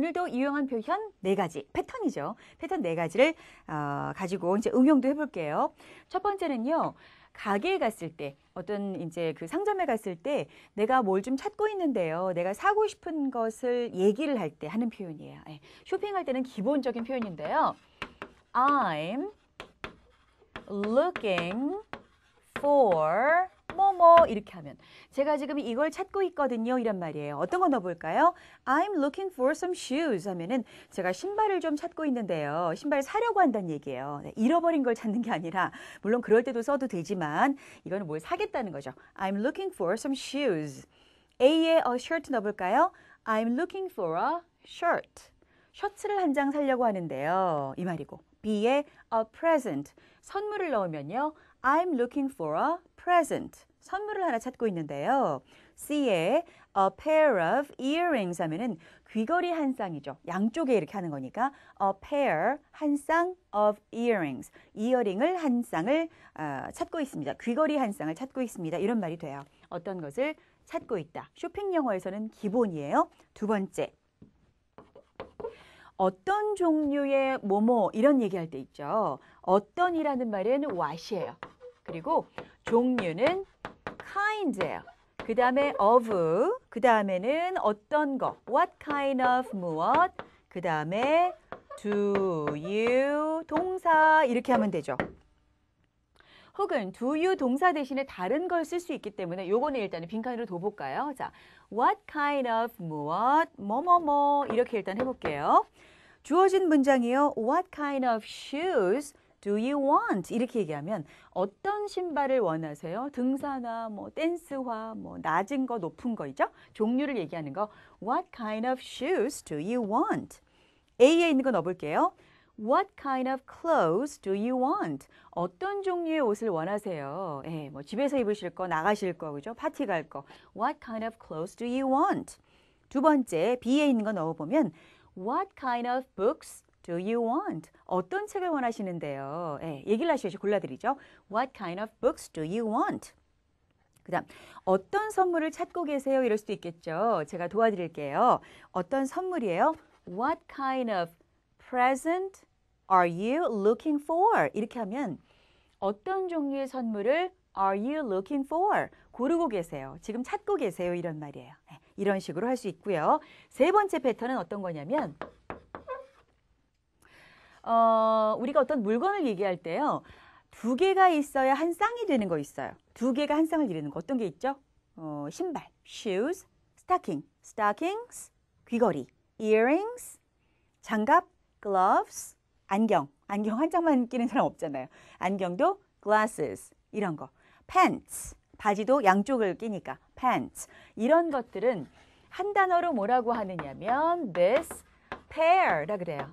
오늘도 유용한 표현 네 가지, 패턴이죠. 패턴 네 가지를 어, 가지고 이제 응용도 해볼게요. 첫 번째는요. 가게에 갔을 때 어떤 이제 그 상점에 갔을 때 내가 뭘 좀 찾고 있는데요. 내가 사고 싶은 것을 얘기를 할 때 하는 표현이에요. 예. 쇼핑할 때는 기본적인 표현인데요. I'm looking for 이렇게 하면 제가 지금 이걸 찾고 있거든요. 이런 말이에요. 어떤 거 넣어볼까요? I'm looking for some shoes 하면은 제가 신발을 좀 찾고 있는데요. 신발 사려고 한다는 얘기예요. 네, 잃어버린 걸 찾는 게 아니라 물론 그럴 때도 써도 되지만 이거는 뭘 사겠다는 거죠. I'm looking for some shoes. A에 a 어, shirt 넣어볼까요? I'm looking for a shirt. 셔츠를 한 장 살려고 하는데요. 이 말이고 B에 a present. 선물을 넣으면요. I'm looking for a present. 선물을 하나 찾고 있는데요. C의 a pair of earrings 하면은 귀걸이 한 쌍이죠. 양쪽에 이렇게 하는 거니까 a pair 한 쌍 of earrings 이어링을 한 쌍을 어, 찾고 있습니다. 귀걸이 한 쌍을 찾고 있습니다. 이런 말이 돼요. 어떤 것을 찾고 있다. 쇼핑 영어에서는 기본이에요. 두 번째. 어떤 종류의 뭐뭐 이런 얘기할 때 있죠. 어떤이라는 말은 what이에요. 그리고 종류는 kind예요. 그 다음에 of, 그 다음에는 어떤 거, what kind of 무엇, 그 다음에 do you 동사 이렇게 하면 되죠. 혹은 do you 동사 대신에 다른 걸 쓸 수 있기 때문에 요거는 일단은 빈칸으로 둬볼까요? 자, what kind of 무엇, 뭐뭐뭐 이렇게 일단 해볼게요. 주어진 문장이요. What kind of shoes Do you want? 이렇게 얘기하면 어떤 신발을 원하세요? 등산화, 뭐 댄스화, 뭐 낮은 거, 높은 거이죠? 종류를 얘기하는 거. What kind of shoes do you want? A에 있는 거 넣어볼게요. What kind of clothes do you want? 어떤 종류의 옷을 원하세요? 예, 뭐 집에서 입으실 거, 나가실 거, 그죠? 파티 갈 거. What kind of clothes do you want? 두 번째, B에 있는 거 넣어보면 What kind of books do you want? 어떤 책을 원하시는데요? 예, 얘기를 하셔야지 골라드리죠. What kind of books do you want? 그 다음 어떤 선물을 찾고 계세요? 이럴 수도 있겠죠. 제가 도와드릴게요. 어떤 선물이에요? What kind of present are you looking for? 이렇게 하면 어떤 종류의 선물을 are you looking for? 고르고 계세요. 지금 찾고 계세요. 이런 말이에요. 예, 이런 식으로 할 수 있고요. 세 번째 패턴은 어떤 거냐면 어, 우리가 어떤 물건을 얘기할 때요. 두 개가 있어야 한 쌍이 되는 거 있어요. 두 개가 한 쌍을 이루는 거 어떤 게 있죠? 어, 신발, shoes, stocking, stockings, 귀걸이, earrings, 장갑, gloves, 안경. 안경 한 장만 끼는 사람 없잖아요. 안경도 glasses 이런 거. pants 바지도 양쪽을 끼니까 pants 이런 것들은 한 단어로 뭐라고 하느냐면 this pair라 그래요.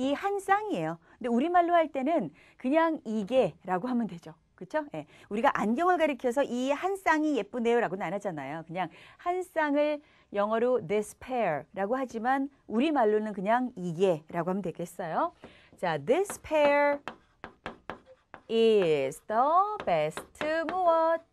이한 쌍이에요. 근데 우리말로 할 때는 그냥 이게라고 하면 되죠. 그렇죠? 예. 우리가 안경을 가리켜서 이 한 쌍이 예쁘네요라고는 안 하잖아요. 그냥 한 쌍을 영어로 this pair라고 하지만 우리말로는 그냥 이게라고 하면 되겠어요. 자, this pair is the best w 무엇?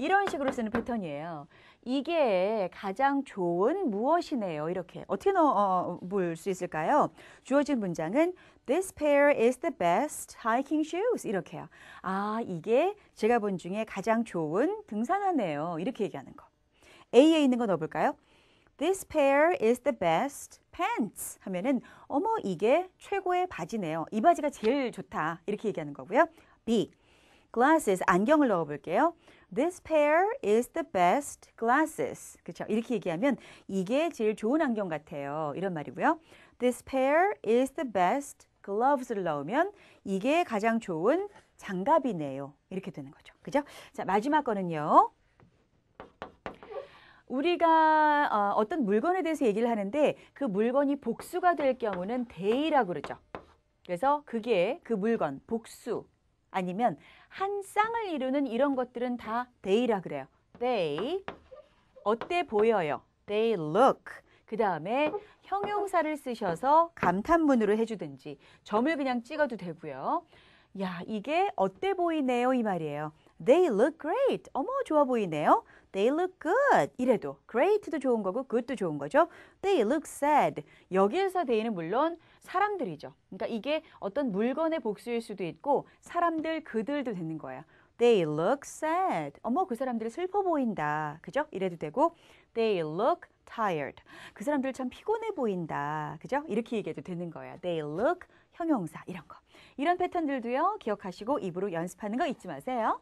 이런 식으로 쓰는 패턴이에요. 이게 가장 좋은 무엇이네요. 이렇게 어떻게 넣어볼수 어, 어, 있을까요? 주어진 문장은 This pair is the best hiking shoes. 이렇게요. 아, 이게 제가 본 중에 가장 좋은 등산화네요. 이렇게 얘기하는 거. A에 있는 거 넣어볼까요? This pair is the best pants 하면은 어머 이게 최고의 바지네요. 이 바지가 제일 좋다 이렇게 얘기하는 거고요. B glasses 안경을 넣어 볼게요. This pair is the best glasses. 그렇죠? 이렇게 얘기하면 이게 제일 좋은 안경 같아요. 이런 말이고요. This pair is the best gloves를 넣으면 이게 가장 좋은 장갑이네요. 이렇게 되는 거죠. 그죠? 자, 마지막 거는요. 우리가 어, 어떤 물건에 대해서 얘기를 하는데 그 물건이 복수가 될 경우는 day라고 그러죠. 그래서 그게 그 물건, 복수, 아니면 한 쌍을 이루는 이런 것들은 다 they라 그래요. they 어때 보여요? they look 그 다음에 형용사를 쓰셔서 감탄문으로 해주든지 점을 그냥 찍어도 되고요. 야 이게 어때 보이네요 이 말이에요. They look great. 어머 좋아 보이네요. They look good. 이래도 great도 좋은 거고 good도 좋은 거죠. They look sad. 여기에서 they는 물론 사람들이죠. 그러니까 이게 어떤 물건의 복수일 수도 있고 사람들 그들도 되는 거예요. They look sad. 어머 그 사람들이 슬퍼 보인다. 그죠? 이래도 되고 They look tired. 그 사람들 참 피곤해 보인다. 그죠? 이렇게 얘기해도 되는 거예요. They look 형용사 이런 거. 이런 패턴들도요. 기억하시고 입으로 연습하는 거 잊지 마세요.